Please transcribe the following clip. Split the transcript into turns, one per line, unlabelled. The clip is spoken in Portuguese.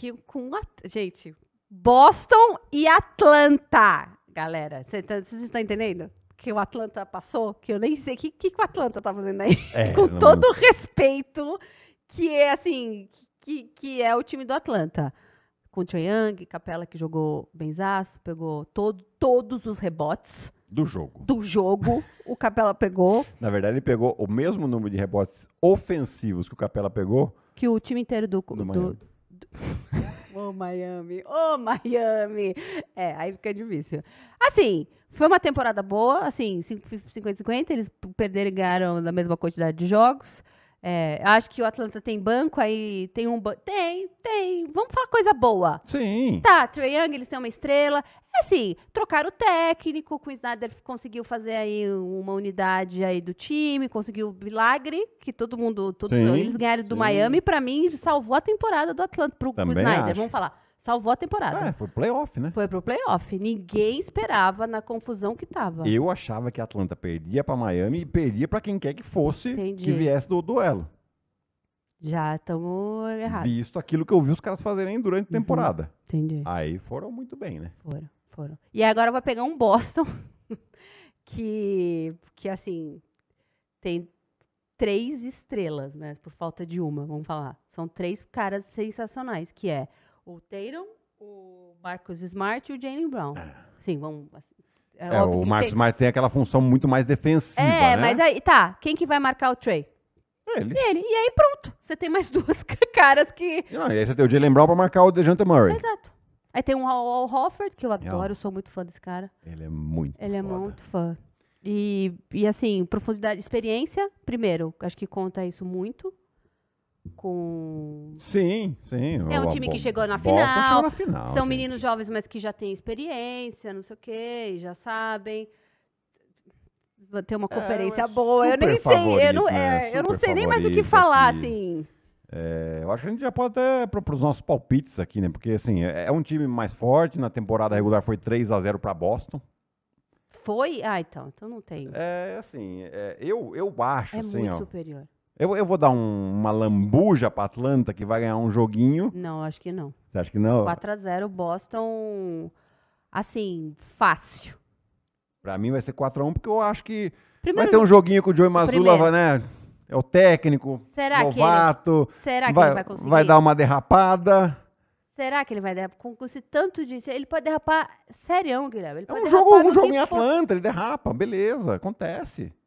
que com. Gente, Boston e Atlanta, galera. Tá, vocês estão entendendo? Que o Atlanta passou, que eu nem sei o que, que, que, o Atlanta tá fazendo aí. É, com não... todo o respeito que é assim, que, que é o time do Atlanta. Com o Young, Capela que jogou benzaço, pegou todo, todos os
rebotes. Do jogo.
Do jogo, o Capela pegou.
Na verdade, ele pegou o mesmo número de rebotes ofensivos que o Capela pegou. Que o time inteiro do, do, do,
Ô, oh, Miami! Ô, oh, Miami! É, aí fica difícil. Assim, foi uma temporada boa, assim, 50-50, eles perderam e ganharam da mesma quantidade de jogos. É, acho que o Atlanta tem banco, aí tem um banco. Tem, tem. Vamos falar coisa boa. Sim. Tá, Trae Young, eles têm uma estrela. É assim, trocaram o técnico, o Queen Snyder conseguiu fazer aí uma unidade aí do time, conseguiu o milagre, que todo mundo, todo, eles ganharam do sim. Miami, para mim, salvou a temporada do Atlanta pro Também Snyder. Acho. Vamos falar salvou a temporada. É, foi
playoff, né?
Foi pro playoff. Ninguém esperava na confusão que tava. Eu
achava que a Atlanta perdia para Miami e perdia para quem quer que fosse Entendi. que viesse do duelo.
Já estamos errados.
Visto aquilo que eu vi os caras fazerem durante a uhum. temporada. Uhum. Entendi. Aí foram muito bem, né? Foram, foram.
E agora vai pegar um Boston que, que assim, tem três estrelas, né? Por falta de uma, vamos falar. São três caras sensacionais, que é o Tatum, o Marcus Smart e o Jalen Brown. É. Sim, vamos. Assim, é, é o Marcus tem... Smart
tem aquela função muito mais defensiva. É, né? mas
aí tá. Quem que vai marcar o Trey? Ele. Ele. E aí pronto. Você tem mais duas caras que. Não, e aí você
tem o Jalen Brown pra marcar o DeJounte Murray.
Exato. Aí tem o Al Hofford, que eu adoro, eu sou muito fã desse cara.
Ele é muito
Ele é muito fã. E, e assim, profundidade, experiência, primeiro, acho que conta isso muito com.
Sim, sim. É um time que chegou na final. Na final são gente.
meninos jovens, mas que já têm experiência, não sei o quê, já sabem. Vai ter uma é, conferência boa. Eu nem sei, eu não, é, né? eu não sei nem mais o que falar, aqui. Assim. assim.
É, eu acho que a gente já pode até para os nossos palpites aqui, né? Porque assim, é, é um time mais forte. Na temporada regular foi 3 a 0 para Boston. Foi? Ah, então, então não tem. É assim, é, eu, eu acho. É assim, muito ó, superior. Eu, eu vou dar um- uma lambuja pra Atlanta que vai ganhar um joguinho. Não, acho que não. Você acha que não?
4x0 Boston, assim, fácil.
Pra mim vai ser 4x1, porque eu acho que vai ter um joguinho com o Joey Mazula, né? É o técnico, será, que ele, conseguir? será que ele vai conseguir? dar uma derrapada.
Será que ele vai derrapar? Com, com esse tanto de... Ele pode derrapar serião, Guilherme. Ele É um jogo, um jogo em Atlanta,
ele derrapa, beleza, acontece.